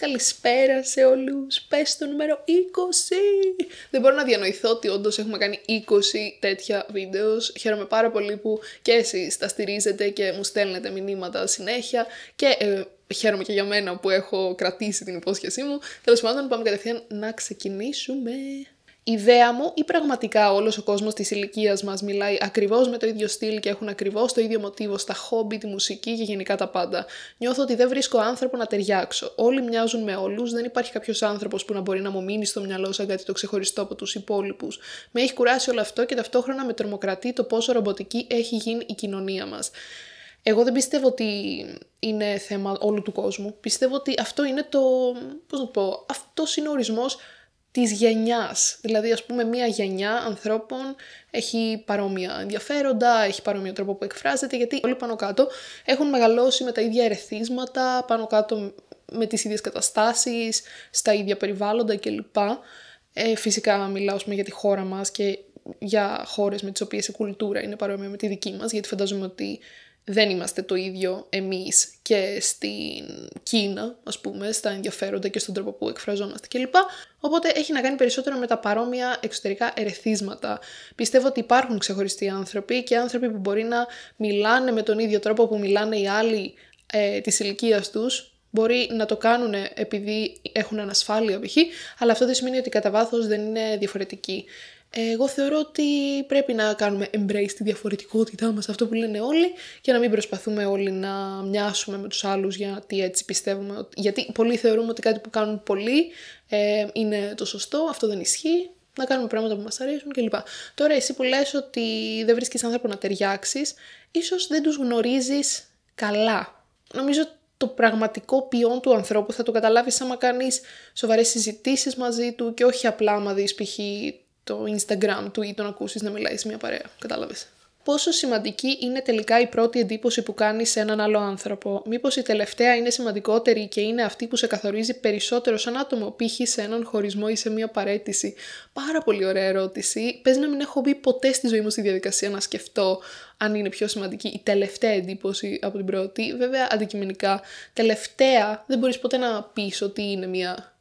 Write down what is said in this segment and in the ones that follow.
Καλησπέρα σε όλους, πες το νούμερο 20! Δεν μπορώ να διανοηθώ ότι όντως έχουμε κάνει 20 τέτοια βίντεος. Χαίρομαι πάρα πολύ που και εσείς τα στηρίζετε και μου στέλνετε μηνύματα συνέχεια και ε, χαίρομαι και για μένα που έχω κρατήσει την υπόσχεσή μου. Τέλος πάντων πάμε κατευθείαν να ξεκινήσουμε! ιδέα μου ή πραγματικά όλος ο κόσμος της ηλικίας μας μιλάει ακριβώς με το ίδιο στυλ και έχουν ακριβώς το ίδιο μοτίβο στα χόμπι, τη μουσική και γενικά τα πάντα. Νιώθω ότι δεν βρίσκω άνθρωπο να ταιριάξω. Όλοι μοιάζουν με όλους, δεν υπάρχει κάποιος άνθρωπος που να μπορεί να μου μείνει στο μυαλό σαν κάτι το ξεχωριστό από τους υπόλοιπους. Με έχει κουράσει όλο αυτό και ταυτόχρονα με τρομοκρατεί το πόσο ρομποτική έχει γίνει η κοινωνία μας. Εγώ δεν πιστεύω ότι είναι θέμα όλου του κόσμου. Πιστεύω ότι αυτό είναι το. Πώς να το πω, αυτός είναι ο ορισμός της γενιάς. Δηλαδή, ας πούμε, μία γενιά ανθρώπων έχει παρόμοια ενδιαφέροντα, έχει παρόμοιο τρόπο που εκφράζεται, γιατί όλοι πάνω κάτω έχουν μεγαλώσει με τα ίδια ερεθίσματα, πάνω κάτω με τις ίδιες καταστάσεις, στα ίδια περιβάλλοντα κλπ. Ε, φυσικά μιλάω πούμε, για τη χώρα μας και για χώρες με τις οποίες η κουλτούρα είναι παρόμοια με τη δική μας, γιατί φαντάζομαι ότι δεν είμαστε το ίδιο εμείς και στην Κίνα, ας πούμε, στα ενδιαφέροντα και στον τρόπο που εκφραζόμαστε κλπ. Οπότε έχει να κάνει περισσότερο με τα παρόμοια εξωτερικά ερεθίσματα. Πιστεύω ότι υπάρχουν ξεχωριστοί άνθρωποι και άνθρωποι που μπορεί να μιλάνε με τον ίδιο τρόπο που μιλάνε οι άλλοι ε, της ηλικίας τους. Μπορεί να το κάνουν επειδή έχουν ανασφάλεια π.χ. αλλά αυτό δεν σημαίνει ότι κατά βάθος δεν είναι διαφορετικοί. Εγώ θεωρώ ότι πρέπει να κάνουμε embrace τη διαφορετικότητά μας, αυτό που λένε όλοι, και να μην προσπαθούμε όλοι να μοιάσουμε με τους άλλους γιατί έτσι πιστεύουμε. Γιατί πολλοί θεωρούμε ότι κάτι που κάνουν πολλοί ε, είναι το σωστό, αυτό δεν ισχύει, να κάνουμε πράγματα που μας αρέσουν κλπ. Τώρα εσύ που λες ότι δεν βρίσκεις άνθρωπο να ταιριάξεις, ίσως δεν τους γνωρίζεις καλά. Νομίζω το πραγματικό ποιόν του ανθρώπου θα το καταλάβεις άμα κάνεις σοβαρές συζητήσεις μαζί του και όχι απλά άμα δεις π.χ το Instagram του ή τον ακούσεις να μιλάει σε μια παρέα. Κατάλαβες. Πόσο σημαντική είναι τελικά η πρώτη εντύπωση που κάνεις σε έναν άλλο άνθρωπο. Μήπως η τελευταία είναι σημαντικότερη και είναι αυτή που σε καθορίζει περισσότερο σαν άτομο, π.χ. σε έναν χωρισμό ή σε μια παρέτηση. Πάρα πολύ ωραία ερώτηση. Πες να μην έχω μπει ποτέ στη ζωή μου στη διαδικασία να σκεφτώ αν είναι πιο σημαντική η τελευταία εντύπωση από την πρώτη. Βέβαια, αντικειμενικά, τελευταία δεν μπορείς ποτέ να πεις ότι είναι μια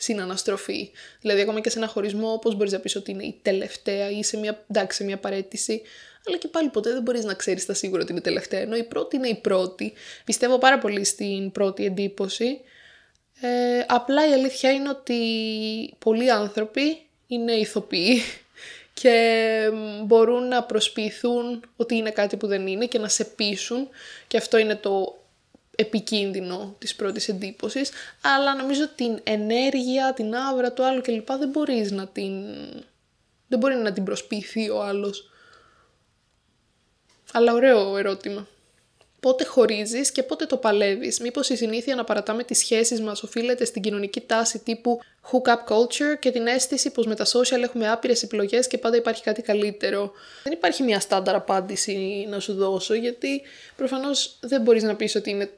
συναναστροφή. Δηλαδή, ακόμα και σε ένα χωρισμό, πώ μπορείς να πεις ότι είναι η τελευταία ή σε μια, εντάξει, μια παρέτηση. Αλλά και πάλι ποτέ δεν μπορείς να ξέρεις τα σίγουρα ότι είναι η τελευταία. Ενώ η πρώτη είναι η πρώτη. Πιστεύω πάρα πολύ στην πρώτη εντύπωση. Ε, απλά η αλήθεια είναι ότι πολλοί άνθρωποι είναι ηθοποιοί και μπορούν να προσποιηθούν ότι είναι κάτι που δεν είναι και να σε πείσουν και αυτό είναι το επικίνδυνο της πρώτης εντύπωσης, αλλά νομίζω την ενέργεια, την άβρα του άλλου κλπ. δεν μπορείς να την... δεν μπορεί να την προσποιηθεί ο άλλος. Αλλά ωραίο ερώτημα. Πότε χωρίζεις και πότε το παλεύεις. Μήπως η συνήθεια να παρατάμε τις σχέσεις μας οφείλεται στην κοινωνική τάση τύπου hook up culture και την αίσθηση πως με τα social έχουμε άπειρες επιλογές και πάντα υπάρχει κάτι καλύτερο. Δεν υπάρχει μια στάνταρ απάντηση να σου δώσω, γιατί προφανώς δεν μπορείς να πεις ότι είναι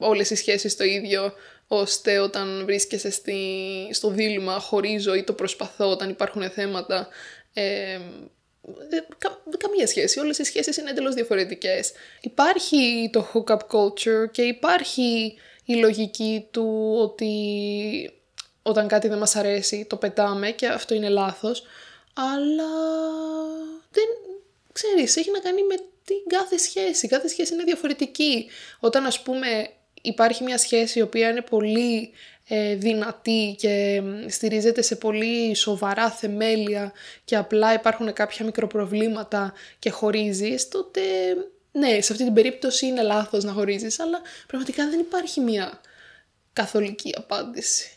όλες οι σχέσεις το ίδιο, ώστε όταν βρίσκεσαι στη, στο δίλημα χωρίζω ή το προσπαθώ όταν υπάρχουν θέματα, ε, ε καμία σχέση. Όλες οι σχέσεις είναι εντελώς διαφορετικές. Υπάρχει το hookup culture και υπάρχει η λογική του ότι όταν κάτι δεν μας αρέσει το πετάμε και αυτό είναι λάθος. Αλλά δεν ξέρεις, έχει να κάνει με την κάθε σχέση. Κάθε σχέση είναι διαφορετική. Όταν ας πούμε υπάρχει μια σχέση η οποία είναι πολύ ε, δυνατή και στηρίζεται σε πολύ σοβαρά θεμέλια και απλά υπάρχουν κάποια μικροπροβλήματα και χωρίζεις, τότε ναι, σε αυτή την περίπτωση είναι λάθος να χωρίζεις, αλλά πραγματικά δεν υπάρχει μια καθολική απάντηση.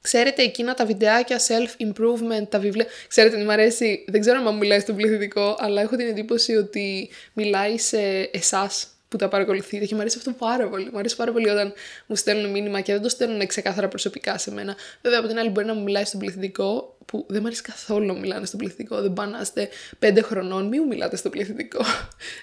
Ξέρετε εκείνα τα βιντεάκια self-improvement, τα βιβλία. Ξέρετε, μου αρέσει, δεν ξέρω αν μιλάει στον πληθυντικό, αλλά έχω την εντύπωση ότι μιλάει σε εσάς που τα παρακολουθείτε και μου αρέσει αυτό πάρα πολύ. Μου αρέσει πάρα πολύ όταν μου στέλνουν μήνυμα και δεν το στέλνουν ξεκάθαρα προσωπικά σε μένα. Βέβαια, από την άλλη, μπορεί να μου μιλάει στον πληθυντικό, που δεν μου αρέσει καθόλου να μιλάνε στον πληθυντικό. Δεν πάνε να είστε πέντε χρονών, μη μου μιλάτε στον πληθυντικό.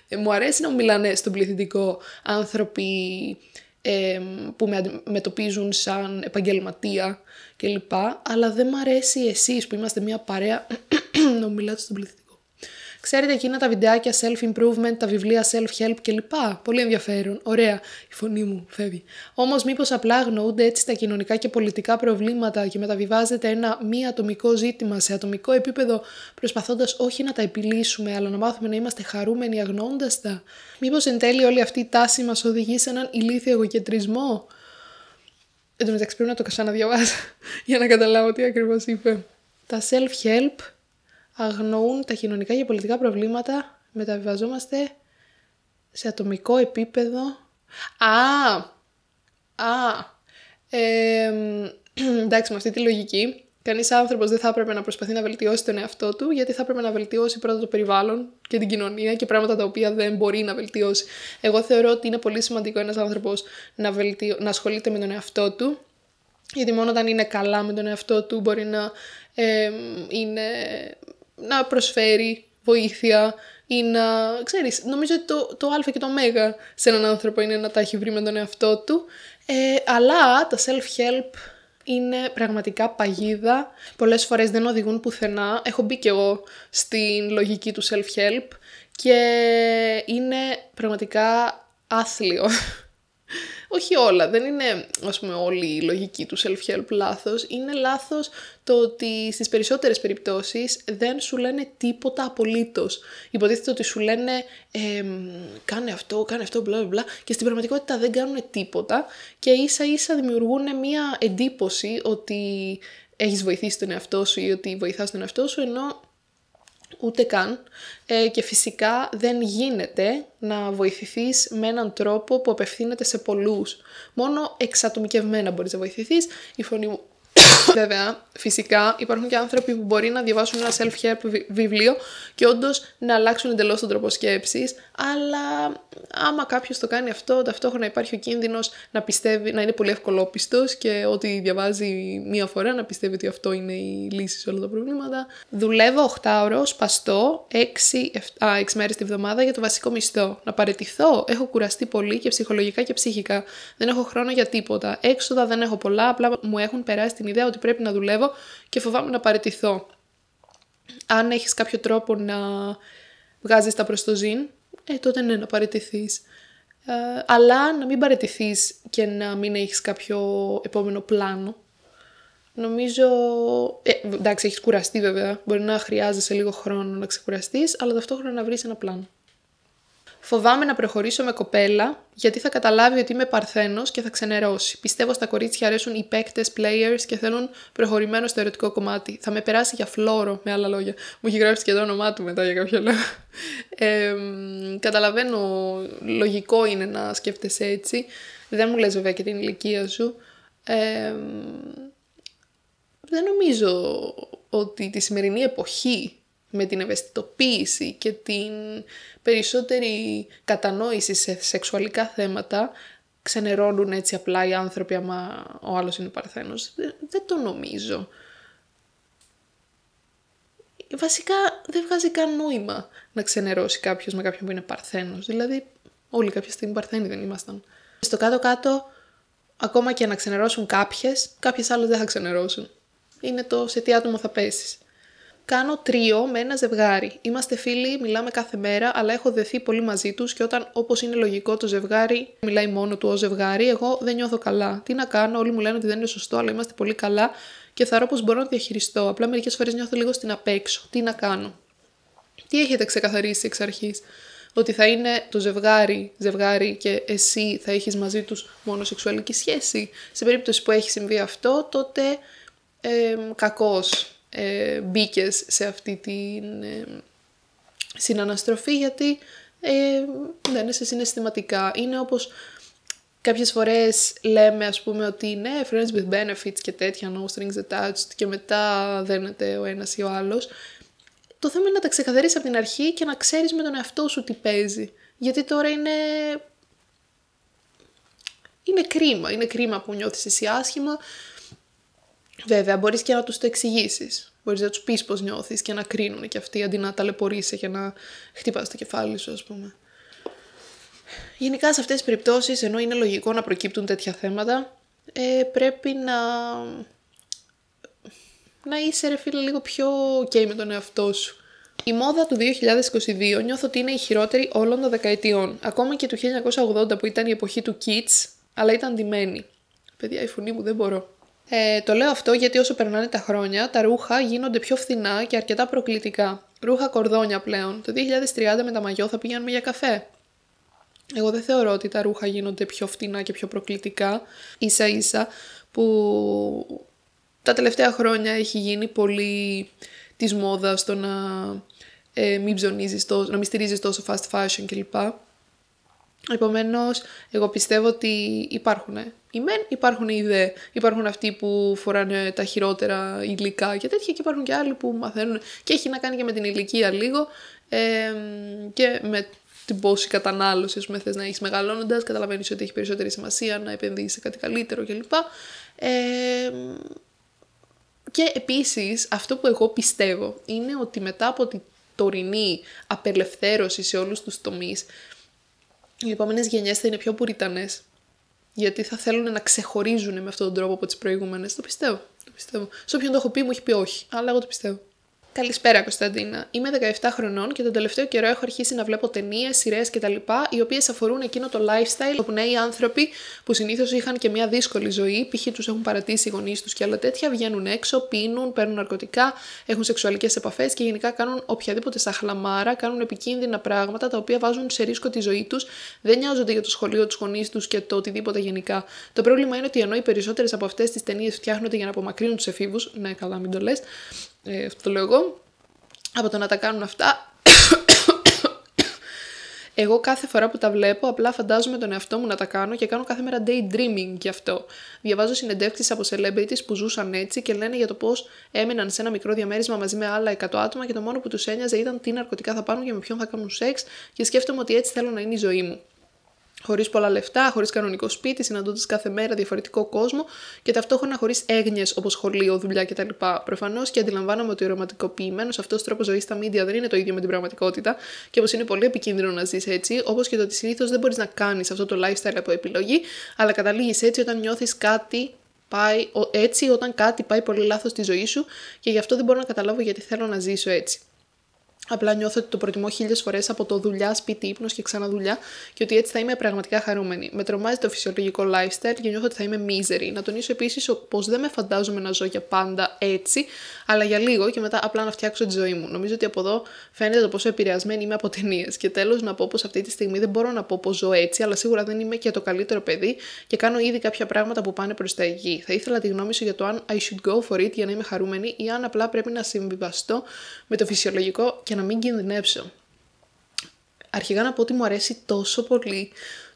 Ε, μου αρέσει να μου μιλάνε στον πληθυντικό άνθρωποι ε, που με αντιμετωπίζουν σαν επαγγελματία κλπ. Αλλά δεν μου αρέσει εσείς που είμαστε μια παρέα να μιλάτε στον πληθυντικό. Ξέρετε εκείνα τα βιντεάκια self-improvement, τα βιβλία self-help κλπ. Πολύ ενδιαφέρον. Ωραία. Η φωνή μου φεύγει. Όμως, μήπως απλά αγνοούνται έτσι τα κοινωνικά και πολιτικά προβλήματα και μεταβιβάζεται ένα μη ατομικό ζήτημα σε ατομικό επίπεδο, προσπαθώντας όχι να τα επιλύσουμε, αλλά να μάθουμε να είμαστε χαρούμενοι αγνοώντας τα. Μήπως εν τέλει όλη αυτή η τάση μας οδηγεί σε έναν ηλίθιο εγωκεντρισμό. Εν τω μεταξύ πρέπει να το ξαναδιαβάσω για να καταλάβω τι ακριβώς είπε. Τα self-help αγνοούν τα κοινωνικά και πολιτικά προβλήματα, μεταβιβαζόμαστε σε ατομικό επίπεδο. Α! Α! Ε, εντάξει, με αυτή τη λογική, κανείς άνθρωπος δεν θα έπρεπε να προσπαθεί να βελτιώσει τον εαυτό του, γιατί θα έπρεπε να βελτιώσει πρώτα το περιβάλλον και την κοινωνία και πράγματα τα οποία δεν μπορεί να βελτιώσει. Εγώ θεωρώ ότι είναι πολύ σημαντικό ένας άνθρωπος να, βελτιω... να ασχολείται με τον εαυτό του, γιατί μόνο όταν είναι καλά με τον εαυτό του μπορεί να ε, είναι να προσφέρει βοήθεια ή να... Ξέρεις, νομίζω ότι το, το α και το ω σε έναν άνθρωπο είναι να τα έχει βρει με τον εαυτό του. Ε, αλλά τα self-help είναι πραγματικά παγίδα. Πολλές φορές δεν οδηγούν πουθενά. Έχω μπει και εγώ στην λογική του self-help και είναι πραγματικά άθλιο όχι όλα, δεν είναι ας πούμε όλη η λογική του self-help λάθος, είναι λάθος το ότι στις περισσότερες περιπτώσεις δεν σου λένε τίποτα απολύτως. Υποτίθεται ότι σου λένε ε, κάνε αυτό, κάνε αυτό, μπλα μπλα και στην πραγματικότητα δεν κάνουν τίποτα και ίσα ίσα δημιουργούν μια εντύπωση ότι έχεις βοηθήσει τον εαυτό σου ή ότι βοηθάς τον εαυτό σου ενώ ούτε καν ε, και φυσικά δεν γίνεται να βοηθηθείς με έναν τρόπο που απευθύνεται σε πολλούς. Μόνο εξατομικευμένα μπορείς να βοηθηθείς. Η φωνή μου Βέβαια, φυσικά υπάρχουν και άνθρωποι που μπορεί να διαβάσουν ένα self-help βιβλίο και όντως να αλλάξουν εντελώς τον τρόπο σκέψης, αλλά άμα κάποιος το κάνει αυτό, ταυτόχρονα υπάρχει ο κίνδυνος να πιστεύει, να είναι πολύ ευκολόπιστος και ό,τι διαβάζει μία φορά να πιστεύει ότι αυτό είναι η λύση σε όλα τα προβλήματα. Δουλεύω 8 ώρε, σπαστό, 6, μέρες τη βδομάδα για το βασικό μισθό. Να παρετηθώ. Έχω κουραστεί πολύ και ψυχολογικά και ψυχικά. Δεν έχω χρόνο για τίποτα. Έξοδα δεν έχω πολλά. Απλά μου έχουν περάσει την ιδέα ότι πρέπει να δουλεύω και φοβάμαι να παρετηθώ. Αν έχεις κάποιο τρόπο να βγάζεις τα προς το ζήν, ε, τότε ναι, να παραιτηθείς. Ε, αλλά να μην παραιτηθείς και να μην έχεις κάποιο επόμενο πλάνο. Νομίζω, ε, εντάξει, έχεις κουραστεί βέβαια, μπορεί να χρειάζεσαι λίγο χρόνο να ξεκουραστείς, αλλά ταυτόχρονα να βρεις ένα πλάνο. Φοβάμαι να προχωρήσω με κοπέλα, γιατί θα καταλάβει ότι είμαι παρθένος και θα ξενερώσει. Πιστεύω στα κορίτσια αρέσουν οι παίκτες, players και θέλουν προχωρημένο στο ερωτικό κομμάτι. Θα με περάσει για φλόρο, με άλλα λόγια. Μου έχει γράψει και το όνομά του μετά για κάποιο λόγο. καταλαβαίνω, λογικό είναι να σκέφτεσαι έτσι. Δεν μου λες βέβαια και την ηλικία σου. δεν νομίζω ότι τη σημερινή εποχή με την ευαισθητοποίηση και την περισσότερη κατανόηση σε σεξουαλικά θέματα ξενερώνουν έτσι απλά οι άνθρωποι άμα ο άλλος είναι παρθένος. Δεν το νομίζω. Βασικά δεν βγάζει καν νόημα να ξενερώσει κάποιος με κάποιον που είναι παρθένος. Δηλαδή όλοι κάποια στιγμή παρθένοι δεν ήμασταν. Στο κάτω-κάτω ακόμα και να ξενερώσουν κάποιες, κάποιες άλλες δεν θα ξενερώσουν. Είναι το σε τι άτομο θα πέσεις. Κάνω τρίο με ένα ζευγάρι. Είμαστε φίλοι, μιλάμε κάθε μέρα, αλλά έχω δεθεί πολύ μαζί τους και όταν, όπως είναι λογικό, το ζευγάρι μιλάει μόνο του ως ζευγάρι, εγώ δεν νιώθω καλά. Τι να κάνω, όλοι μου λένε ότι δεν είναι σωστό, αλλά είμαστε πολύ καλά και θα πως μπορώ να το διαχειριστώ. Απλά μερικές φορές νιώθω λίγο στην απέξω. Τι να κάνω. Τι έχετε ξεκαθαρίσει εξ αρχής, Ότι θα είναι το ζευγάρι, ζευγάρι και εσύ θα έχεις μαζί τους μόνο σεξουαλική σχέση. Σε περίπτωση που έχει συμβεί αυτό, τότε ε, κακός ε, μπήκες σε αυτή την ε, συναναστροφή γιατί ε, δεν είσαι ναι, συναισθηματικά. Είναι όπως κάποιες φορές λέμε ας πούμε ότι ναι, friends with benefits και τέτοια, no strings attached και μετά δένεται ο ένας ή ο άλλος. Το θέμα είναι να τα ξεκαθαρίσεις από την αρχή και να ξέρεις με τον εαυτό σου τι παίζει. Γιατί τώρα είναι είναι κρίμα. Είναι κρίμα που νιώθεις εσύ άσχημα Βέβαια, μπορείς και να τους το εξηγήσεις. Μπορείς να τους πεις πώς νιώθεις και να κρίνουν και αυτοί αντί να ταλαιπωρήσει και να χτυπάς το κεφάλι σου, ας πούμε. Γενικά σε αυτές τις περιπτώσεις, ενώ είναι λογικό να προκύπτουν τέτοια θέματα, ε, πρέπει να... να είσαι ρε φίλε λίγο πιο ok με τον εαυτό σου. Η μόδα του 2022 νιώθω ότι είναι η χειρότερη όλων των δεκαετιών. Ακόμα και του 1980 που ήταν η εποχή του Kids, αλλά ήταν ντυμένη. Παιδιά, η φωνή μου δεν μπορώ. Ε, το λέω αυτό γιατί όσο περνάνε τα χρόνια, τα ρούχα γίνονται πιο φθηνά και αρκετά προκλητικά. Ρούχα κορδόνια πλέον. Το 2030 με τα μαγιό θα πηγαίνουμε για καφέ. Εγώ δεν θεωρώ ότι τα ρούχα γίνονται πιο φθηνά και πιο προκλητικά, ίσα ίσα, που τα τελευταία χρόνια έχει γίνει πολύ της μόδας το να ε, μην ψωνίζεις τόσο, να μην στηρίζεις τόσο fast fashion κλπ. Επομένως, εγώ πιστεύω ότι υπάρχουν οι μεν υπάρχουν οι δε, υπάρχουν αυτοί που φοράνε τα χειρότερα υλικά και τέτοια και υπάρχουν και άλλοι που μαθαίνουν και έχει να κάνει και με την ηλικία λίγο ε, και με την πόση κατανάλωση που θες να έχεις μεγαλώνοντας, καταλαβαίνεις ότι έχει περισσότερη σημασία να επενδύσει σε κάτι καλύτερο κλπ. Ε, και επίσης αυτό που εγώ πιστεύω είναι ότι μετά από την τωρινή απελευθέρωση σε όλους τους τομείς οι επόμενες γενιές θα είναι πιο πουριτανές γιατί θα θέλουν να ξεχωρίζουν με αυτόν τον τρόπο από τις προηγούμενες. Το πιστεύω. Το πιστεύω. Σε όποιον το έχω πει, μου έχει πει όχι. Αλλά εγώ το πιστεύω. Καλησπέρα, Κωνσταντίνα. Είμαι 17 χρονών και τον τελευταίο καιρό έχω αρχίσει να βλέπω ταινίες, σειρές κτλ. οι οποίες αφορούν εκείνο το lifestyle όπου νέοι άνθρωποι που συνήθως είχαν και μια δύσκολη ζωή, π.χ. τους έχουν παρατήσει οι γονείς τους και άλλα τέτοια, βγαίνουν έξω, πίνουν, παίρνουν ναρκωτικά, έχουν σεξουαλικές επαφές και γενικά κάνουν οποιαδήποτε σαχλαμάρα, κάνουν επικίνδυνα πράγματα τα οποία βάζουν σε ρίσκο τη ζωή τους, δεν νοιάζονται για το σχολείο, τους γονείς τους και το οτιδήποτε γενικά. Το πρόβλημα είναι ότι ενώ οι περισσότερες από αυτές τις ταινίες φτιάχνονται για να απομακρύνουν τους εφήβους, ναι, καλά, μην το λες, ε, αυτό το λέω εγώ, από το να τα κάνουν αυτά. Εγώ κάθε φορά που τα βλέπω, απλά φαντάζομαι τον εαυτό μου να τα κάνω και κάνω κάθε μέρα daydreaming γι' αυτό. Διαβάζω συνεντεύξεις από celebrities που ζούσαν έτσι και λένε για το πώς έμειναν σε ένα μικρό διαμέρισμα μαζί με άλλα 100 άτομα και το μόνο που τους ένοιαζε ήταν τι ναρκωτικά θα πάρουν και με ποιον θα κάνουν σεξ. Και σκέφτομαι ότι έτσι θέλω να είναι η ζωή μου χωρίς πολλά λεφτά, χωρίς κανονικό σπίτι, συναντώντας κάθε μέρα διαφορετικό κόσμο και ταυτόχρονα χωρίς έγνοιες όπως σχολείο, δουλειά κτλ. Προφανώς και αντιλαμβάνομαι ότι ο ρομαντικοποιημένο αυτός τρόπος ζωής στα μίντια δεν είναι το ίδιο με την πραγματικότητα και πω είναι πολύ επικίνδυνο να ζεις έτσι, όπως και το ότι συνήθως δεν μπορείς να κάνεις αυτό το lifestyle από επιλογή, αλλά καταλήγεις έτσι όταν νιώθεις κάτι πάει έτσι, όταν κάτι πάει πολύ λάθος στη ζωή σου και γι' αυτό δεν μπορώ να καταλάβω γιατί θέλω να ζήσω έτσι. Απλά νιώθω ότι το προτιμώ χίλιες φορές από το δουλειά, σπίτι, ύπνος και ξανά δουλειά και ότι έτσι θα είμαι πραγματικά χαρούμενη. Με τρομάζει το φυσιολογικό lifestyle και νιώθω ότι θα είμαι μίζερη. Να τονίσω επίσης πως δεν με φαντάζομαι να ζω για πάντα έτσι, αλλά για λίγο και μετά απλά να φτιάξω τη ζωή μου. Νομίζω ότι από εδώ φαίνεται το πόσο επηρεασμένη είμαι από ταινίες. Και τέλος να πω πως αυτή τη στιγμή δεν μπορώ να πω πως ζω έτσι, αλλά σίγουρα δεν είμαι και το καλύτερο παιδί και κάνω ήδη κάποια πράγματα που πάνε προς τα υγιή. Θα ήθελα τη γνώμη σου για το αν I should go for it για να είμαι χαρούμενη ή αν απλά πρέπει να συμβιβαστώ με το φυσιολογικό και να μην κινδυνεύσω. Αρχικά να πω ότι μου αρέσει τόσο πολύ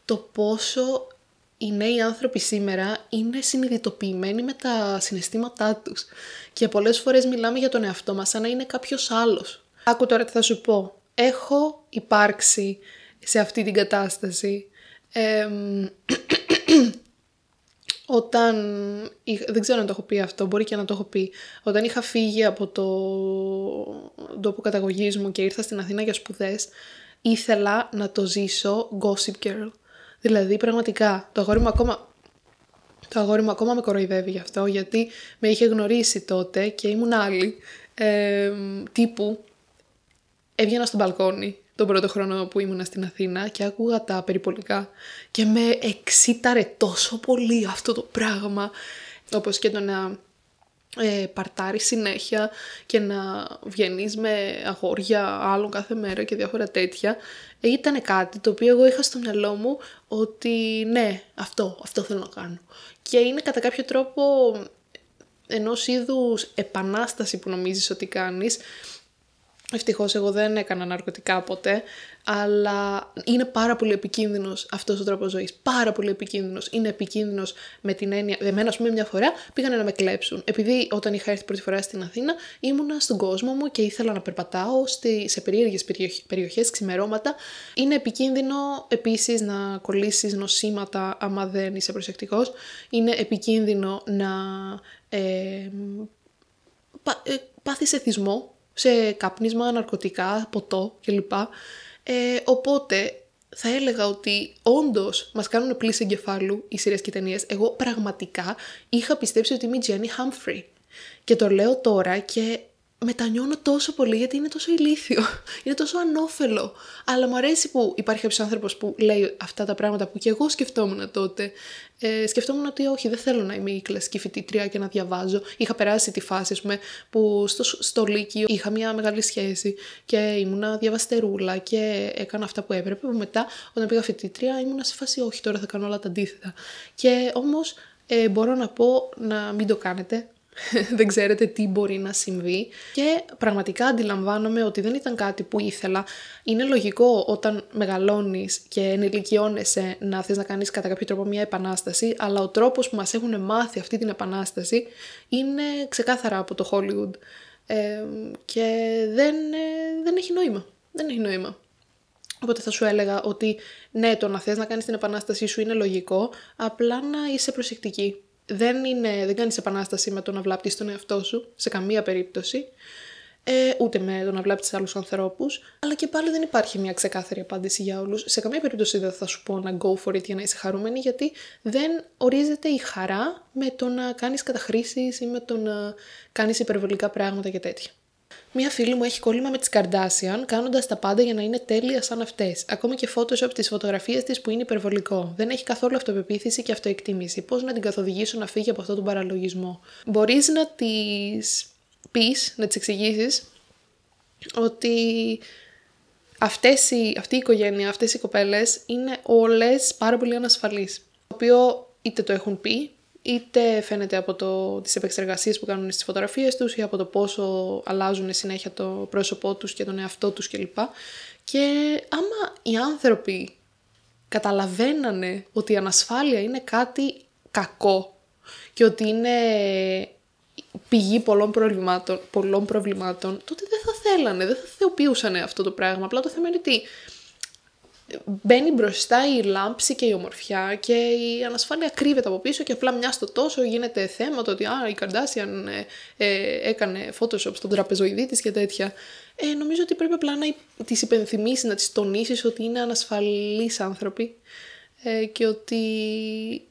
το πόσο οι νέοι άνθρωποι σήμερα είναι συνειδητοποιημένοι με τα συναισθήματά τους και πολλές φορές μιλάμε για τον εαυτό μας σαν να είναι κάποιος άλλος. Άκου τώρα τι θα σου πω. Έχω υπάρξει σε αυτή την κατάσταση. Ε, όταν. Δεν ξέρω αν το έχω πει αυτό, μπορεί και να το έχω πει. Όταν είχα φύγει από το τόπο καταγωγής μου και ήρθα στην Αθήνα για σπουδές, ήθελα να το ζήσω gossip girl. Δηλαδή, πραγματικά, το αγόρι μου ακόμα. Το αγόρι μου με κοροϊδεύει γι' αυτό, γιατί με είχε γνωρίσει τότε και ήμουν άλλη. τύπου έβγαινα στο μπαλκόνι τον πρώτο χρόνο που ήμουν στην Αθήνα και άκουγα τα περιπολικά και με εξήταρε τόσο πολύ αυτό το πράγμα όπως και το να ε, παρτάρεις συνέχεια και να βγαίνεις με αγόρια άλλων κάθε μέρα και διάφορα τέτοια ε, ήταν κάτι το οποίο εγώ είχα στο μυαλό μου ότι ναι, αυτό, αυτό θέλω να κάνω. Και είναι κατά κάποιο τρόπο ενός είδους επανάσταση που νομίζεις ότι κάνεις Ευτυχώς εγώ δεν έκανα ναρκωτικά ποτέ, αλλά είναι πάρα πολύ επικίνδυνος αυτός ο τρόπος ζωής. Πάρα πολύ επικίνδυνος. Είναι επικίνδυνος με την έννοια... Εμένα, ας πούμε, μια φορά πήγανε να με κλέψουν. Επειδή όταν είχα έρθει πρώτη φορά στην Αθήνα, ήμουνα στον κόσμο μου και ήθελα να περπατάω στη... σε περίεργες περιοχές, ξημερώματα. Είναι επικίνδυνο επίσης να κολλήσεις νοσήματα άμα δεν είσαι προσεκτικός. Είναι επικίνδυνο να... Ε, σε ε, σε καπνίσμα, ναρκωτικά, ποτό κλπ. Ε, οπότε θα έλεγα ότι όντως μας κάνουν πλήση εγκεφάλου οι σειρές και ταινίες. Εγώ πραγματικά είχα πιστέψει ότι είμαι η Jenny Humphrey. Και το λέω τώρα και μετανιώνω τόσο πολύ γιατί είναι τόσο ηλίθιο, είναι τόσο ανώφελο. Αλλά μου αρέσει που υπάρχει κάποιος άνθρωπος που λέει αυτά τα πράγματα που και εγώ σκεφτόμουν τότε. Ε, σκεφτόμουν ότι όχι, δεν θέλω να είμαι η κλασική φοιτήτρια και να διαβάζω. Είχα περάσει τη φάση, ας πούμε, που στο, στο Λύκειο είχα μια μεγάλη σχέση και ήμουνα διαβαστερούλα και έκανα αυτά που έπρεπε. Που μετά, όταν πήγα φοιτήτρια, ήμουνα σε φάση όχι, τώρα θα κάνω όλα τα αντίθετα. Και όμως ε, μπορώ να πω να μην το κάνετε. δεν ξέρετε τι μπορεί να συμβεί και πραγματικά αντιλαμβάνομαι ότι δεν ήταν κάτι που ήθελα. Είναι λογικό όταν μεγαλώνεις και ενηλικιώνεσαι να θες να κάνεις κατά κάποιο τρόπο μια επανάσταση, αλλά ο τρόπος που μας έχουν μάθει αυτή την επανάσταση είναι ξεκάθαρα από το Hollywood ε, και δεν, ε, δεν έχει νόημα. Δεν έχει νόημα. Οπότε θα σου έλεγα ότι ναι, το να θες να κάνεις την επανάστασή σου είναι λογικό, απλά να είσαι προσεκτική δεν, είναι, δεν κάνεις επανάσταση με το να βλάπτεις τον εαυτό σου, σε καμία περίπτωση, ε, ούτε με το να βλάπτεις άλλους ανθρώπους, αλλά και πάλι δεν υπάρχει μια ξεκάθαρη απάντηση για όλους. Σε καμία περίπτωση δεν θα σου πω να go for it για να είσαι χαρούμενη, γιατί δεν ορίζεται η χαρά με το να κάνεις καταχρήσεις ή με το να κάνεις υπερβολικά πράγματα και τέτοια. Μία φίλη μου έχει κόλλημα με τις Καρδάσιαν, κάνοντας τα πάντα για να είναι τέλεια σαν αυτές. Ακόμη και φώτο από τις φωτογραφίες της που είναι υπερβολικό. Δεν έχει καθόλου αυτοπεποίθηση και αυτοεκτίμηση. Πώς να την καθοδηγήσω να φύγει από αυτόν τον παραλογισμό. Μπορείς να τη πεις, να τη εξηγήσεις ότι αυτές οι, αυτή η οικογένεια, αυτές οι κοπέλες είναι όλες πάρα πολύ ανασφαλείς. Το οποίο είτε το έχουν πει, είτε φαίνεται από το, τις επεξεργασίες που κάνουν στις φωτογραφίες τους ή από το πόσο αλλάζουν συνέχεια το πρόσωπό τους και τον εαυτό τους κλπ. Και άμα οι άνθρωποι καταλαβαίνανε ότι η ανασφάλεια είναι κάτι κακό και ότι είναι πηγή πολλών προβλημάτων, πολλών προβλημάτων τότε δεν θα θέλανε, δεν θα θεοποιούσαν αυτό το πράγμα. Απλά το θέμα είναι μπαίνει μπροστά η λάμψη και η ομορφιά και η ανασφάλεια κρύβεται από πίσω και απλά μιας στο τόσο γίνεται θέμα το ότι α, η Καρντάσιαν ε, ε, έκανε Photoshop στον τραπεζοειδή της και τέτοια. Ε, νομίζω ότι πρέπει απλά να τις υπενθυμίσεις, να τις τονίσεις ότι είναι ανασφαλείς άνθρωποι ε, και ότι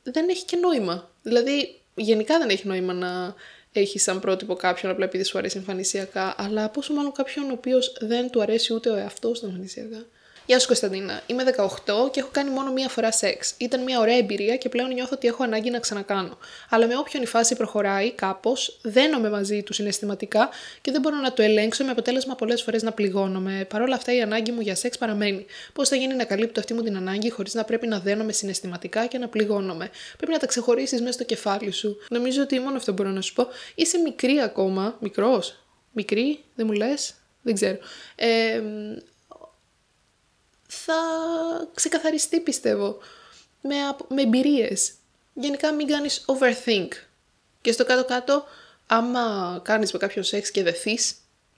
δεν έχει και νόημα. Δηλαδή γενικά δεν έχει νόημα να έχεις σαν πρότυπο κάποιον απλά επειδή σου αρέσει εμφανισιακά, αλλά πόσο μάλλον κάποιον ο οποίος δεν του αρέσει ούτε ο εαυτός του εμφανισιακά. Γεια σου Κωνσταντίνα, είμαι 18 και έχω κάνει μόνο μία φορά σεξ. Ήταν μια ωραία εμπειρία και πλέον νιώθω ότι έχω ανάγκη να ξανακάνω. Αλλά με όποιον η φάση προχωράει, κάπως, δένομαι μαζί του συναισθηματικά και δεν μπορώ να το ελέγξω με αποτέλεσμα πολλές φορές να πληγώνομαι. Παρ' όλα αυτά, η ανάγκη μου για σεξ παραμένει. Πώς θα γίνει να καλύπτω αυτή μου την ανάγκη χωρίς να πρέπει να δένομαι συναισθηματικά και να πληγώνομαι. Πρέπει να τα ξεχωρίσεις μέσα στο κεφάλι σου. Νομίζω ότι μόνο αυτό μπορώ να σου πω. Είσαι μικρή ακόμα, μικρός. Μικρή, δεν μου λες, δεν ξέρω. Ε, θα ξεκαθαριστεί πιστεύω με, με εμπειρίες. Γενικά μην κάνεις overthink. Και στο κάτω-κάτω, άμα κάνεις με κάποιον σεξ και δεθείς,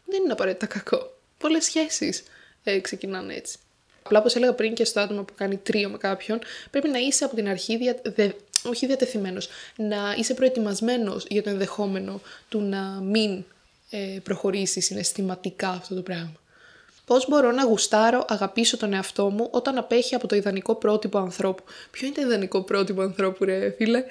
δεν είναι απαραίτητα κακό. Πολλές σχέσεις ε, ξεκινάνε έτσι. Απλά όπως έλεγα πριν και στο άτομο που κάνει τρίο με κάποιον, πρέπει να είσαι από την αρχή δια, δε, όχι διατεθειμένος, να είσαι προετοιμασμένος για το ενδεχόμενο του να μην ε, προχωρήσει συναισθηματικά αυτό το πράγμα. Πώς μπορώ να γουστάρω, αγαπήσω τον εαυτό μου όταν απέχει από το ιδανικό πρότυπο ανθρώπου. Ποιο είναι το ιδανικό πρότυπο ανθρώπου, ρε φίλε.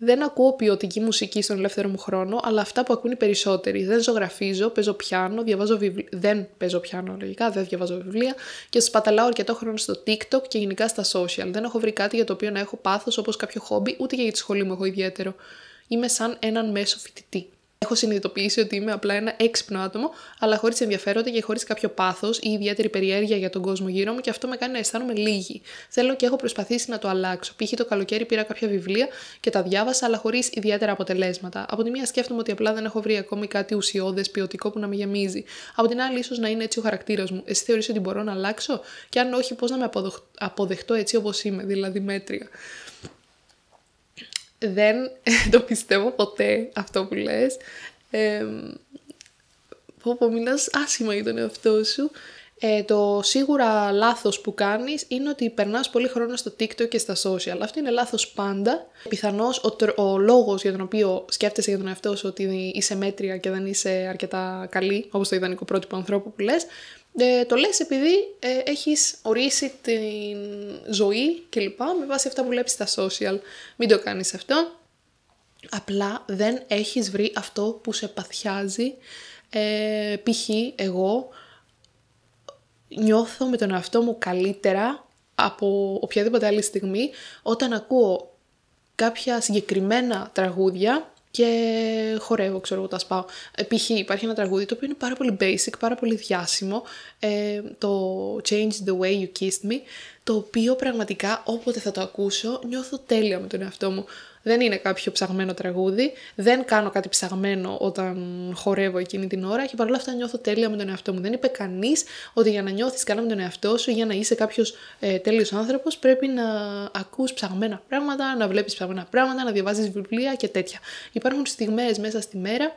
Δεν ακούω ποιοτική μουσική στον ελεύθερο μου χρόνο, αλλά αυτά που ακούν οι περισσότεροι. Δεν ζωγραφίζω, παίζω πιάνο, διαβάζω βιβλία. Δεν παίζω πιάνο, λογικά, δεν διαβάζω βιβλία και σπαταλάω αρκετό χρόνο στο TikTok και γενικά στα social. Δεν έχω βρει κάτι για το οποίο να έχω πάθος όπως κάποιο χόμπι, ούτε για τη σχολή μου έχω ιδιαίτερο. Είμαι σαν έναν μέσο φοιτητή. Έχω συνειδητοποιήσει ότι είμαι απλά ένα έξυπνο άτομο, αλλά χωρίς ενδιαφέροντα και χωρίς κάποιο πάθος ή ιδιαίτερη περιέργεια για τον κόσμο γύρω μου και αυτό με κάνει να αισθάνομαι λίγη. Θέλω και έχω προσπαθήσει να το αλλάξω. Π.χ. το καλοκαίρι πήρα κάποια βιβλία και τα διάβασα, αλλά χωρίς ιδιαίτερα αποτελέσματα. Από τη μία σκέφτομαι ότι απλά δεν έχω βρει ακόμη κάτι ουσιώδες ποιοτικό που να με γεμίζει. Από την άλλη, ίσως να είναι έτσι ο χαρακτήρας μου. Εσύ θεωρείς ότι μπορώ να αλλάξω, και αν όχι, πώς να με αποδεχτώ έτσι όπως είμαι, δηλαδή μέτρια δεν το πιστεύω ποτέ αυτό που λες. Ε, πω μιλάς άσχημα για τον εαυτό σου. Ε, το σίγουρα λάθος που κάνεις είναι ότι περνάς πολύ χρόνο στο TikTok και στα social. Αυτό είναι λάθος πάντα. Πιθανώς ο, ο λόγος για τον οποίο σκέφτεσαι για τον εαυτό σου ότι είσαι μέτρια και δεν είσαι αρκετά καλή, όπως το ιδανικό πρότυπο ανθρώπου που λες, ε, το λες επειδή ε, έχεις ορίσει την ζωή και λοιπά με βάση αυτά που βλέπεις στα social. Μην το κάνεις αυτό. Απλά δεν έχεις βρει αυτό που σε παθιάζει. Ε, π.χ. εγώ νιώθω με τον εαυτό μου καλύτερα από οποιαδήποτε άλλη στιγμή όταν ακούω κάποια συγκεκριμένα τραγούδια και χορεύω, ξέρω εγώ, τα σπάω. Επίχει, π.χ. υπάρχει ένα τραγούδι το οποίο είναι πάρα πολύ basic, πάρα πολύ διάσημο, ε, το Change the way you kissed me, το οποίο πραγματικά όποτε θα το ακούσω νιώθω τέλεια με τον εαυτό μου. Δεν είναι κάποιο ψαγμένο τραγούδι. Δεν κάνω κάτι ψαγμένο όταν χορεύω εκείνη την ώρα και παρόλα αυτά νιώθω τέλεια με τον εαυτό μου. Δεν είπε κανείς ότι για να νιώθεις καλά με τον εαυτό σου, για να είσαι κάποιος ε, τέλειος άνθρωπος, πρέπει να ακούς ψαγμένα πράγματα, να βλέπεις ψαγμένα πράγματα, να διαβάζεις βιβλία και τέτοια. Υπάρχουν στιγμές μέσα στη μέρα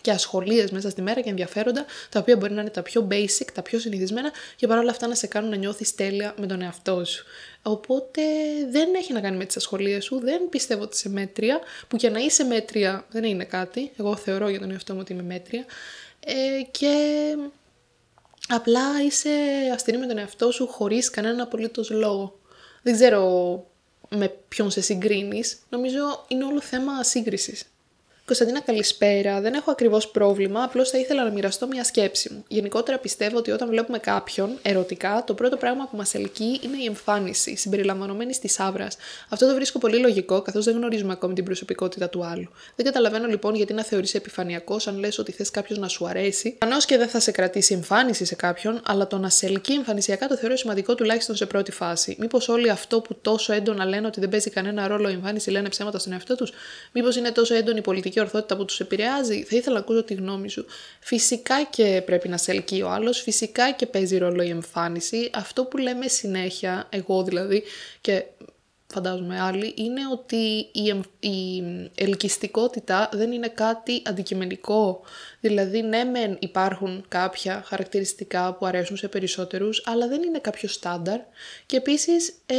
και ασχολίες μέσα στη μέρα και ενδιαφέροντα, τα οποία μπορεί να είναι τα πιο basic, τα πιο συνηθισμένα και παρόλα αυτά να σε κάνουν να νιώθεις τέλεια με τον εαυτό σου. Οπότε δεν έχει να κάνει με τις ασχολίες σου, δεν πιστεύω ότι είσαι μέτρια, που και να είσαι μέτρια δεν είναι κάτι. Εγώ θεωρώ για τον εαυτό μου ότι είμαι μέτρια. Ε, και απλά είσαι ασθενή με τον εαυτό σου χωρίς κανέναν απολύτως λόγο. Δεν ξέρω με ποιον σε συγκρίνεις. Νομίζω είναι όλο θέμα σύγκρισης. Κωνσταντίνα, καλησπέρα. Δεν έχω ακριβώς πρόβλημα, απλώς θα ήθελα να μοιραστώ μια σκέψη μου. Γενικότερα πιστεύω ότι όταν βλέπουμε κάποιον ερωτικά, το πρώτο πράγμα που μας ελκύει είναι η εμφάνιση, συμπεριλαμβανομένη της άβρας. Αυτό το βρίσκω πολύ λογικό, καθώς δεν γνωρίζουμε ακόμη την προσωπικότητα του άλλου. Δεν καταλαβαίνω λοιπόν γιατί να θεωρείς επιφανειακός αν λες ότι θες κάποιος να σου αρέσει. Κανώ και δεν θα σε κρατήσει εμφάνιση σε κάποιον, αλλά το να σε ελκύει εμφανισιακά το θεωρώ σημαντικό τουλάχιστον σε πρώτη φάση. Μήπως όλοι αυτό που τόσο έντονα λένε ότι δεν παίζει κανένα ρόλο η εμφάνιση λένε ψέματα στον εαυτό τους, μήπως είναι τόσο έντονη η πολιτική ορθότητα που τους επηρεάζει. Θα ήθελα να ακούσω τη γνώμη σου. Φυσικά και πρέπει να σε ελκύει ο άλλος, φυσικά και παίζει ρόλο η εμφάνιση. Αυτό που λέμε συνέχεια, εγώ δηλαδή και φαντάζομαι άλλοι, είναι ότι η, η ελκυστικότητα δεν είναι κάτι αντικειμενικό. Δηλαδή, ναι, υπάρχουν κάποια χαρακτηριστικά που αρέσουν σε περισσότερους, αλλά δεν είναι κάποιο στάνταρ. Και επίσης, ε,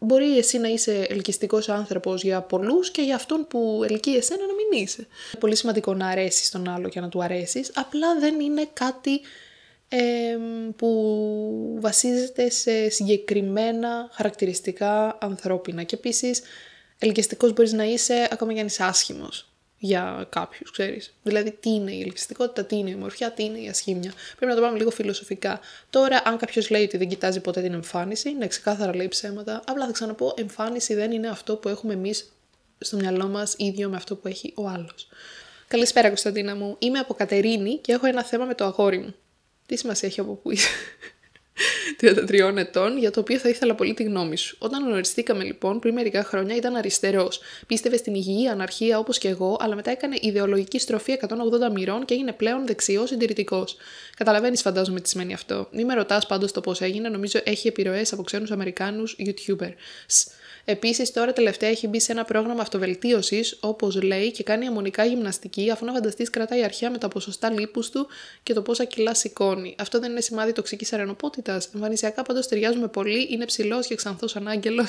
Μπορεί εσύ να είσαι ελκυστικός άνθρωπος για πολλούς και για αυτόν που ελκύει εσένα να μην είσαι. Είναι πολύ σημαντικό να αρέσεις τον άλλο και να του αρέσεις, απλά δεν είναι κάτι που βασίζεται σε συγκεκριμένα χαρακτηριστικά ανθρώπινα. Και επίσης ελκυστικός μπορείς να είσαι ακόμα και αν είσαι άσχημος για κάποιους, ξέρεις. Δηλαδή, τι είναι η ελκυστικότητα, τι είναι η μορφιά, τι είναι η ασχήμια. Πρέπει να το πάμε λίγο φιλοσοφικά. Τώρα, αν κάποιος λέει ότι δεν κοιτάζει ποτέ την εμφάνιση, ναι, ξεκάθαρα λέει ψέματα. Απλά θα ξαναπώ, εμφάνιση δεν είναι αυτό που έχουμε εμείς στο μυαλό μας ίδιο με αυτό που έχει ο άλλος. Καλησπέρα, Κωνσταντίνα μου. Είμαι από Κατερίνη και έχω ένα θέμα με το αγόρι μου. Τι σημασία έχει από πού είσαι. 33 ετών, για το οποίο θα ήθελα πολύ τη γνώμη σου. Όταν γνωριστήκαμε λοιπόν πριν μερικά χρόνια, ήταν αριστερός. Πίστευε στην υγιή αναρχία όπως και εγώ, αλλά μετά έκανε ιδεολογική στροφή 180 μοιρών και έγινε πλέον δεξιός συντηρητικός. Καταλαβαίνεις, φαντάζομαι τι σημαίνει αυτό. Μη με ρωτάς πάντως το πώς έγινε, νομίζω έχει επιρροές από ξένους Αμερικάνους YouTuber. Επίσης, τώρα τελευταία έχει μπει σε ένα πρόγραμμα αυτοβελτίωσης, όπως λέει, και κάνει αιμονικά γυμναστική, αφού να φανταστείς κρατάει αρχαία με τα ποσοστά λίπους του και το πόσα κιλά σηκώνει. Αυτό δεν είναι σημάδι τοξικής αρενοπότητας. Εμφανισιακά πάντως ταιριάζουμε πολύ, είναι ψηλός και ξανθός ανάγκελο.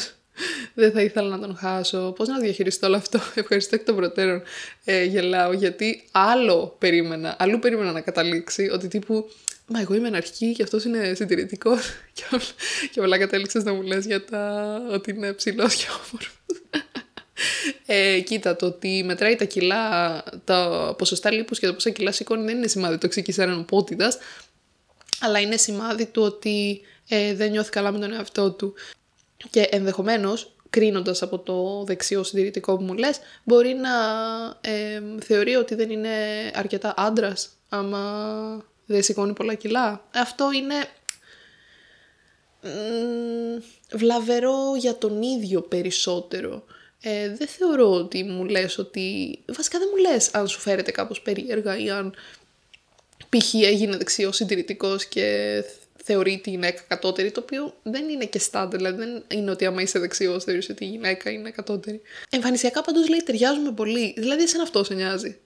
δεν θα ήθελα να τον χάσω. Πώς να διαχειριστώ όλο αυτό. Ευχαριστώ εκ των προτέρων. Ε, γελάω, γιατί άλλο περίμενα, αλλού περίμενα να καταλήξει, ότι τύπου Μα εγώ είμαι αρχή, και αυτός είναι συντηρητικός. και, και κατέληξες να μου λες για τα ότι είναι ψηλός και όμορφος. Ε, κοίτα, το ότι μετράει τα κιλά, τα ποσοστά λίπους και τα πόσα κιλά σηκώνει δεν είναι σημάδι τοξικής αρενοπότητα, αλλά είναι σημάδι του ότι ε, δεν νιώθει καλά με τον εαυτό του. Και ενδεχομένως, κρίνοντας από το δεξιό συντηρητικό που μου λες, μπορεί να ε, θεωρεί ότι δεν είναι αρκετά άντρας άμα δεν σηκώνει πολλά κιλά. Αυτό είναι βλαβερό για τον ίδιο περισσότερο. Ε, δεν θεωρώ ότι μου λες ότι... Βασικά δεν μου λες αν σου φέρεται κάπως περίεργα ή αν π.χ. έγινε δεξιός συντηρητικός και θεωρεί τη γυναίκα κατώτερη, το οποίο δεν είναι και στάντε, δηλαδή δεν είναι ότι άμα είσαι δεξιός, θεωρείς ότι η γυναίκα είναι κατώτερη. Εμφανισιακά πάντως λέει ταιριάζουμε πολύ, δηλαδή σαν αυτό σε νοιάζει.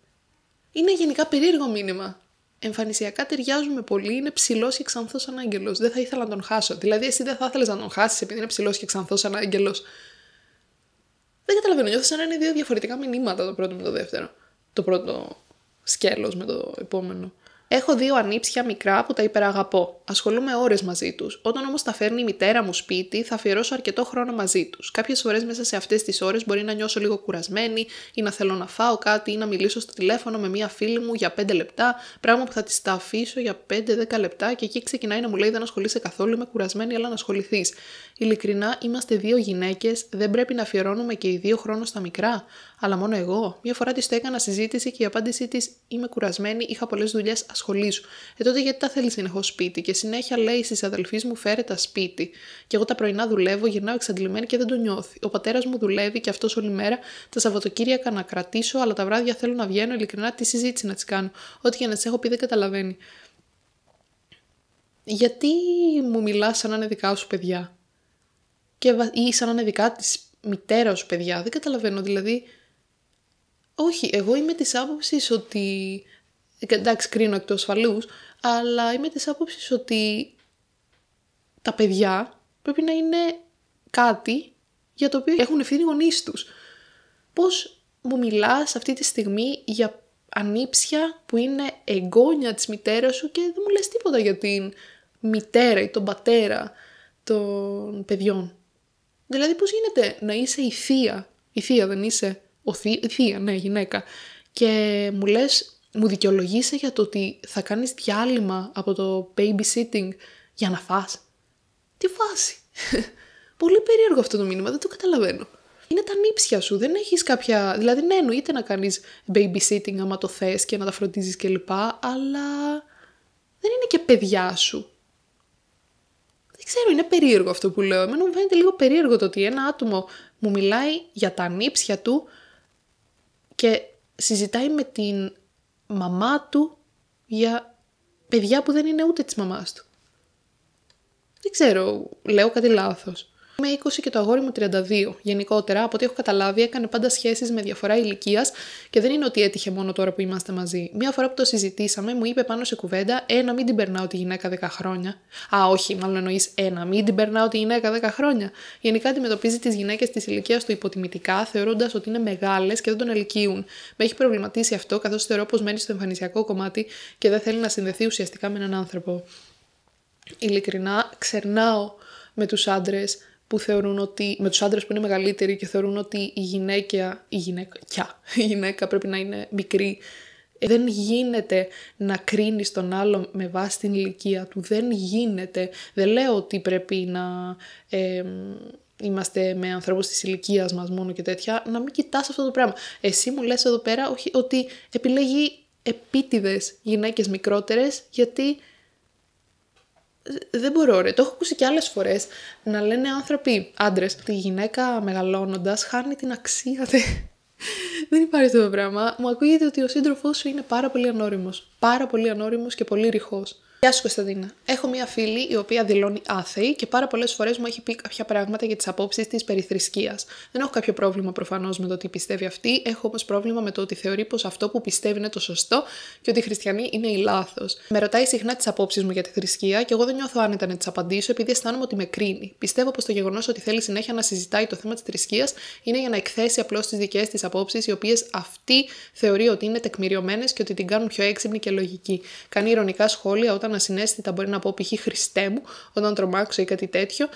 Είναι γενικά περίεργο μήνυμα εμφανισιακά ταιριάζουμε πολύ. Είναι ψηλός και ξανθός σαν άγγελο. Δεν θα ήθελα να τον χάσω. Δηλαδή, εσύ δεν θα ήθελες να τον χάσεις επειδή είναι ψηλός και ξανθός σαν άγγελο. Δεν καταλαβαίνω. Νιώθω σαν να είναι δύο διαφορετικά μηνύματα το πρώτο με το δεύτερο. Το πρώτο σκέλος με το επόμενο. Έχω δύο ανήψια μικρά που τα υπεραγαπώ. Ασχολούμαι ώρες μαζί τους. Όταν όμως τα φέρνει η μητέρα μου σπίτι, θα αφιερώσω αρκετό χρόνο μαζί τους. Κάποιες φορές μέσα σε αυτές τις ώρες μπορεί να νιώσω λίγο κουρασμένη ή να θέλω να φάω κάτι ή να μιλήσω στο τηλέφωνο με μία φίλη μου για 5 λεπτά, πράγμα που θα της τα αφήσω για 5-10 λεπτά και εκεί ξεκινάει να μου λέει δεν ασχολείσαι καθόλου, είμαι κουρασμένη, αλλά να ασχοληθείς. Ειλικρινά είμαστε δύο γυναίκες, δεν πρέπει να αφιερώνουμε και οι δύο χρόνο στα μικρά αλλά μόνο εγώ. Μια φορά της το έκανα συζήτηση και η απάντησή της Είμαι κουρασμένη, είχα πολλές δουλειές, ασχολήσου. Ε τότε γιατί τα θέλεις συνεχώ σπίτι και συνέχεια λέει στις αδελφεί μου φέρε τα σπίτι. Και εγώ τα πρωινά δουλεύω, γυρνάω εξαντλημένη και δεν το νιώθει. Ο πατέρας μου δουλεύει και αυτός όλη μέρα. Τα Σαββατοκύριακα να κρατήσω, αλλά τα βράδια θέλω να βγαίνω ειλικρινά τι συζήτηση να της κάνω. Ό,τι για να της έχω πει δεν καταλαβαίνει. Γιατί μου μιλάς σαν να είναι δικά σου παιδιά. Και, ή σαν να είναι δικά της μητέρας σου παιδιά. Δεν καταλαβαίνω. Δηλαδή, όχι, εγώ είμαι της άποψης ότι... Εντάξει, κρίνω εκτός ασφαλούς, αλλά είμαι της άποψης ότι τα παιδιά πρέπει να είναι κάτι για το οποίο έχουν ευθύνη οι γονείς τους. Πώς μου μιλάς αυτή τη στιγμή για ανήψια που είναι εγγόνια της μητέρας σου και δεν μου λες τίποτα για την μητέρα ή τον πατέρα των παιδιών. Δηλαδή πώς γίνεται να είσαι η θεία, η θεία δεν είσαι, ο θεία, ναι, γυναίκα. Και μου λες, μου δικαιολογήσε για το ότι θα κάνεις διάλειμμα από το babysitting για να φά. Τι φάση. Πολύ περίεργο αυτό το μήνυμα, δεν το καταλαβαίνω. Είναι τα νύψια σου, δεν έχεις κάποια... Δηλαδή, ναι, εννοείται να κάνεις babysitting άμα το θες και να τα φροντίζεις κλπ. Αλλά δεν είναι και παιδιά σου. Δεν ξέρω, είναι περίεργο αυτό που λέω. Εμένα μου φαίνεται λίγο περίεργο το ότι ένα άτομο μου μιλάει για τα νύψια του και συζητάει με την μαμά του για παιδιά που δεν είναι ούτε της μαμάς του. Δεν ξέρω, λέω κάτι λάθος. Είμαι 20 και το αγόρι μου 32. Γενικότερα, από ό,τι έχω καταλάβει, έκανε πάντα σχέσεις με διαφορά ηλικίας και δεν είναι ότι έτυχε μόνο τώρα που είμαστε μαζί. Μία φορά που το συζητήσαμε, μου είπε πάνω σε κουβέντα: Ε, να μην την περνάω τη γυναίκα 10 χρόνια. Α, όχι, μάλλον εννοείς: ένα «Ε, να μην την περνάω τη γυναίκα 10 χρόνια. Γενικά αντιμετωπίζει τις γυναίκες της ηλικίας του υποτιμητικά, θεωρώντας ότι είναι μεγάλες και δεν τον ελκύουν. Με έχει προβληματίσει αυτό, καθώς θεωρώ πως μένει στο εμφανισιακό κομμάτι και δεν θέλει να συνδεθεί ουσιαστικά με έναν άνθρωπο. Ειλικρινά, ξερνάω με τους άντρες που θεωρούν ότι, με τους άντρες που είναι μεγαλύτεροι και θεωρούν ότι η γυναίκα, η γυναίκα, η γυναίκα πρέπει να είναι μικρή. Ε, δεν γίνεται να κρίνεις τον άλλο με βάση την ηλικία του. Δεν γίνεται. Δεν λέω ότι πρέπει να ε, είμαστε με ανθρώπους της ηλικίας μας μόνο και τέτοια. Να μην κοιτάς αυτό το πράγμα. Εσύ μου λες εδώ πέρα ότι επιλέγει επίτηδες γυναίκες μικρότερες γιατί δεν μπορώ ρε. Το έχω ακούσει και άλλες φορές να λένε άνθρωποι, άντρες, ότι η γυναίκα μεγαλώνοντας χάνει την αξία της. δεν υπάρχει αυτό το πράγμα. Μου ακούγεται ότι ο σύντροφός σου είναι πάρα πολύ ανώριμος. Πάρα πολύ ανώριμος και πολύ ρηχός. Γεια σου Κωνσταντίνα. Έχω μία φίλη η οποία δηλώνει άθεη και πάρα πολλές φορές μου έχει πει κάποια πράγματα για τις απόψεις της περί Δεν έχω κάποιο πρόβλημα προφανώς με το τι πιστεύει αυτή, έχω όμως πρόβλημα με το ότι θεωρεί πως αυτό που πιστεύει είναι το σωστό και ότι οι χριστιανοί είναι η λάθος. Με ρωτάει συχνά τις απόψεις μου για τη θρησκεία και εγώ δεν νιώθω άνετα να τις απαντήσω επειδή αισθάνομαι ότι με κρίνει. Πιστεύω πως το γεγονός ότι θέλει συνέχεια να συζητάει το θέμα της θρησκείας είναι για να εκθέσει απλώς τις δικές της απόψεις, οι οποίες αυτή θεωρεί ότι είναι τεκμηριωμένες και ότι την κάνουν πιο έξυπνη και λογική. Κάνει ηρωνικά σχόλια όταν συνέστητα, μπορεί να πω π.χ. Χριστέ μου, όταν τρομάξω ή κάτι τέτοιο.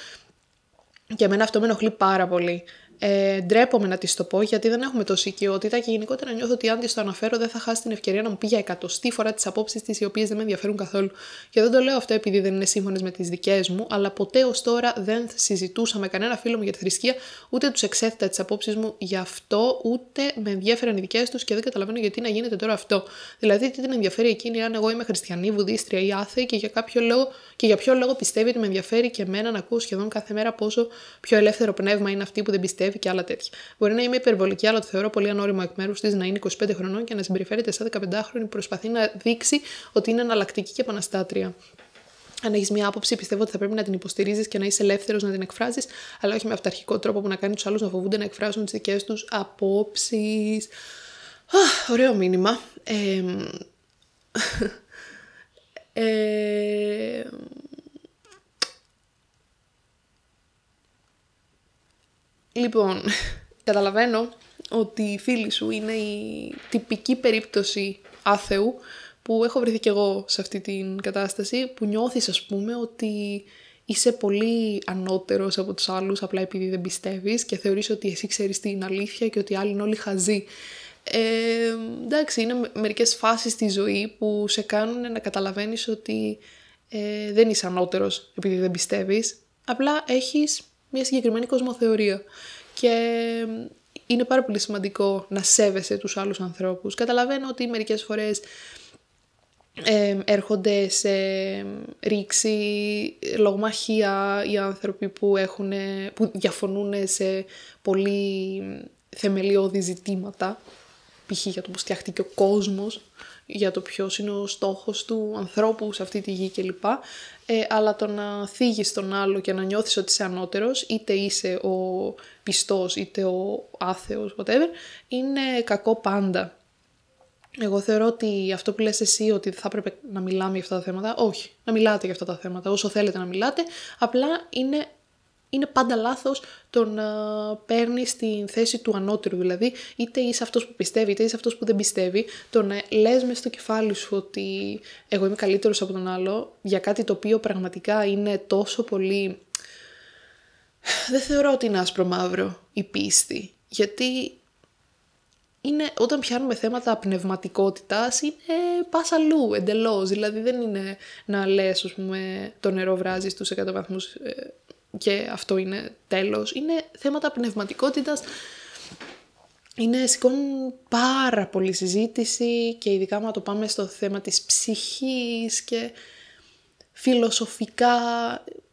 και μένα αυτό με ενοχλεί πάρα πολύ. Ε, ντρέπομαι να της το πω γιατί δεν έχουμε τόση οικειότητα και γενικότερα νιώθω ότι αν της το αναφέρω δεν θα χάσει την ευκαιρία να μου πει για εκατοστή φορά τις απόψεις της, οι οποίες δεν με ενδιαφέρουν καθόλου. Και δεν το λέω αυτό επειδή δεν είναι σύμφωνες με τις δικές μου, αλλά ποτέ ως τώρα δεν συζητούσα με κανένα φίλο μου για τη θρησκεία, ούτε τους εξέθετα τις απόψεις μου γι' αυτό, ούτε με ενδιαφέραν οι δικές τους και δεν καταλαβαίνω γιατί να γίνεται τώρα αυτό. Δηλαδή, τι την ενδιαφέρει εκείνη αν εγώ είμαι χριστιανή, βουδίστρια ή άθεη και για, κάποιο λόγο, και για ποιο λόγο πιστεύει ότι με ενδιαφέρει και εμένα να ακούω σχεδόν κάθε μέρα πόσο πιο ελεύθερο πνεύμα είναι αυτή που δεν πιστεύει κοροϊδεύει και άλλα τέτοια. Μπορεί να είμαι υπερβολική, αλλά το θεωρώ πολύ ανώριμο εκ μέρους της να είναι 25 χρονών και να συμπεριφέρεται σαν 15χρονη που προσπαθεί να δείξει ότι είναι αναλλακτική και επαναστάτρια. Αν έχεις μια άποψη, πιστεύω ότι θα πρέπει να την υποστηρίζεις και να είσαι ελεύθερος να την εκφράζεις, αλλά όχι με αυταρχικό τρόπο που να κάνεις τους άλλους να φοβούνται να εκφράζουν τις δικές τους απόψεις. Ωραίο μήνυμα. Ε, ε, Λοιπόν, καταλαβαίνω ότι η φίλη σου είναι η τυπική περίπτωση άθεου που έχω βρεθεί κι εγώ σε αυτή την κατάσταση, που νιώθεις ας πούμε ότι είσαι πολύ ανώτερος από τους άλλους απλά επειδή δεν πιστεύεις και θεωρείς ότι εσύ ξέρεις τι αλήθεια και ότι άλλοι είναι όλοι χαζοί. Ε, εντάξει, είναι μερικές φάσεις στη ζωή που σε κάνουν να καταλαβαίνεις ότι ε, δεν είσαι ανώτερος επειδή δεν πιστεύεις, απλά έχεις μια συγκεκριμένη κοσμοθεωρία. Και είναι πάρα πολύ σημαντικό να σέβεσαι τους άλλους ανθρώπους. Καταλαβαίνω ότι μερικές φορές ε, έρχονται σε ρήξη, ε, λογμαχία οι άνθρωποι που, έχουν, ε, που διαφωνούν σε πολύ θεμελιώδη ζητήματα, π.χ. για το πώς φτιάχτηκε ο κόσμος για το ποιος είναι ο στόχος του ανθρώπου σε αυτή τη γη κλπ. Ε, αλλά το να θίγεις τον άλλο και να νιώθεις ότι είσαι ανώτερος, είτε είσαι ο πιστός είτε ο άθεος, whatever, είναι κακό πάντα. Εγώ θεωρώ ότι αυτό που λες εσύ ότι θα έπρεπε να μιλάμε για αυτά τα θέματα, όχι, να μιλάτε για αυτά τα θέματα όσο θέλετε να μιλάτε, απλά είναι είναι πάντα λάθος το να παίρνει την θέση του ανώτερου. Δηλαδή, είτε είσαι αυτός που πιστεύει, είτε είσαι αυτός που δεν πιστεύει, το να λες μες στο κεφάλι σου ότι εγώ είμαι καλύτερος από τον άλλο, για κάτι το οποίο πραγματικά είναι τόσο πολύ... Δεν θεωρώ ότι είναι άσπρο μαύρο η πίστη, γιατί είναι, όταν πιάνουμε θέματα πνευματικότητας είναι πας αλλού εντελώς. Δηλαδή δεν είναι να λες, πούμε, το νερό βράζεις στους 100 βαθμούς ε, και αυτό είναι τέλος. Είναι θέματα πνευματικότητας, είναι σηκώνουν πάρα πολύ συζήτηση και ειδικά μα το πάμε στο θέμα της ψυχής και φιλοσοφικά.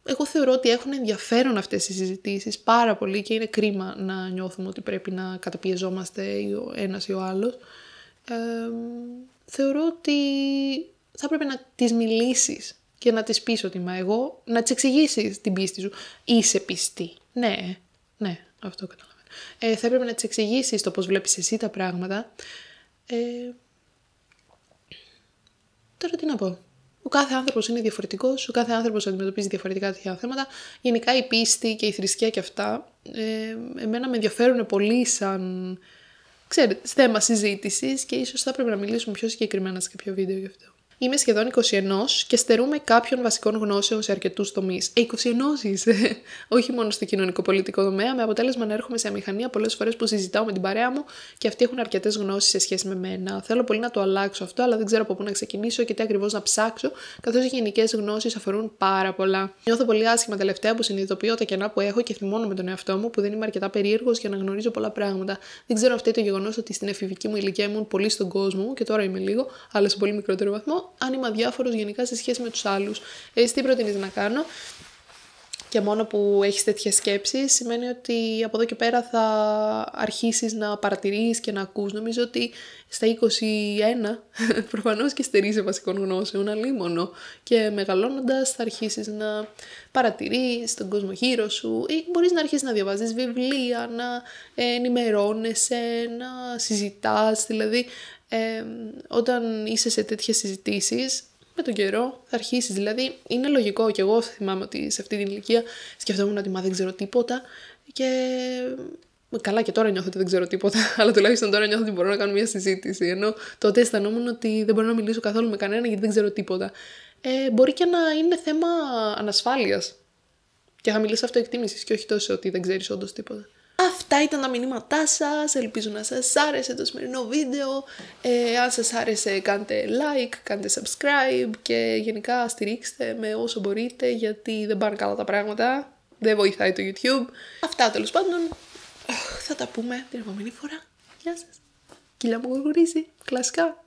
Εγώ θεωρώ ότι έχουν ενδιαφέρον αυτές οι συζητήσεις πάρα πολύ και είναι κρίμα να νιώθουμε ότι πρέπει να καταπιεζόμαστε ο ένας ή ο άλλος. θεωρώ ότι θα πρέπει να τις μιλήσεις για να της πεις ότι μα εγώ, να της εξηγήσεις την πίστη σου. Είσαι πιστή. Ναι, ναι, αυτό καταλαβαίνω. Ε, θα έπρεπε να της εξηγήσεις το πώς βλέπεις εσύ τα πράγματα. Ε, τώρα τι να πω. Ο κάθε άνθρωπος είναι διαφορετικός, ο κάθε άνθρωπος αντιμετωπίζει διαφορετικά τέτοια θέματα. Γενικά η πίστη και η θρησκεία και αυτά, ε, εμένα με ενδιαφέρουν πολύ σαν ξέρετε, θέμα συζήτησης και ίσως θα έπρεπε να μιλήσουμε πιο συγκεκριμένα σε κάποιο βίντεο γι' αυτό. Είμαι σχεδόν 21 και στερούμε κάποιων βασικών γνώσεων σε αρκετούς τομείς. Ε, 21 είσαι! Όχι μόνο στο κοινωνικό-πολιτικό τομέα, με αποτέλεσμα να έρχομαι σε αμηχανία πολλές φορές που συζητάω με την παρέα μου και αυτοί έχουν αρκετές γνώσεις σε σχέση με μένα. Θέλω πολύ να το αλλάξω αυτό, αλλά δεν ξέρω από πού να ξεκινήσω και τι ακριβώς να ψάξω, καθώς οι γενικές γνώσεις αφορούν πάρα πολλά. Νιώθω πολύ άσχημα τελευταία που συνειδητοποιώ τα κενά που έχω και θυμώνω με τον εαυτό μου που δεν είμαι αρκετά περίεργος για να γνωρίζω πολλά πράγματα. Δεν ξέρω αυτή το γεγονός ότι στην εφηβική μου ηλικία ήμουν πολύ στον κόσμο και τώρα είμαι λίγο, αλλά σε πολύ μικρότερο βαθμό αν είμαι αδιάφορος γενικά σε σχέση με τους άλλους. Εσύ τι προτείνεις να κάνω. Και μόνο που έχεις τέτοιες σκέψεις, σημαίνει ότι από εδώ και πέρα θα αρχίσεις να παρατηρείς και να ακούς. Νομίζω ότι στα 21 προφανώς και στερεί βασικών γνώσεων, μόνο Και μεγαλώνοντας, θα αρχίσεις να παρατηρείς τον κόσμο γύρω σου ή μπορείς να αρχίσεις να διαβάζεις βιβλία, να ενημερώνεσαι, να συζητάς. Δηλαδή, ε, όταν είσαι σε τέτοιες συζητήσεις με τον καιρό θα αρχίσεις. Δηλαδή, είναι λογικό και εγώ θυμάμαι ότι σε αυτή την ηλικία σκεφτόμουν ότι μα δεν ξέρω τίποτα και. Καλά και τώρα νιώθω ότι δεν ξέρω τίποτα, αλλά τουλάχιστον τώρα νιώθω ότι μπορώ να κάνω μια συζήτηση. Ενώ τότε αισθανόμουν ότι δεν μπορώ να μιλήσω καθόλου με κανένα γιατί δεν ξέρω τίποτα. Ε, μπορεί και να είναι θέμα ανασφάλειας. Και θα αυτό αυτοεκτίμησης και όχι τόσο ότι δεν ξέρεις όντως τίποτα αυτά ήταν τα μηνύματά σας, ελπίζω να σας άρεσε το σημερινό βίντεο. Ε, αν σας άρεσε κάντε like, κάντε subscribe και γενικά στηρίξτε με όσο μπορείτε γιατί δεν πάνε καλά τα πράγματα, δεν βοηθάει το YouTube. Αυτά τέλος πάντων, θα τα πούμε την επόμενη φορά. Γεια σας. κοιλά μου γουρίζει, κλασικά.